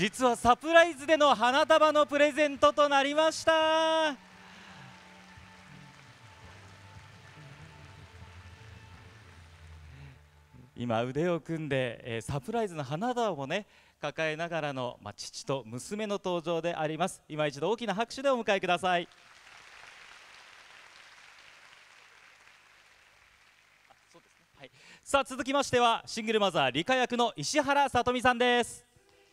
実はサプライズでの花束のプレゼントとなりました今腕を組んで、えー、サプライズの花束をね抱えながらの、まあ、父と娘の登場であります今一度大きな拍手でお迎えくださいさあ続きましてはシングルマザー理科役の石原さとみさんです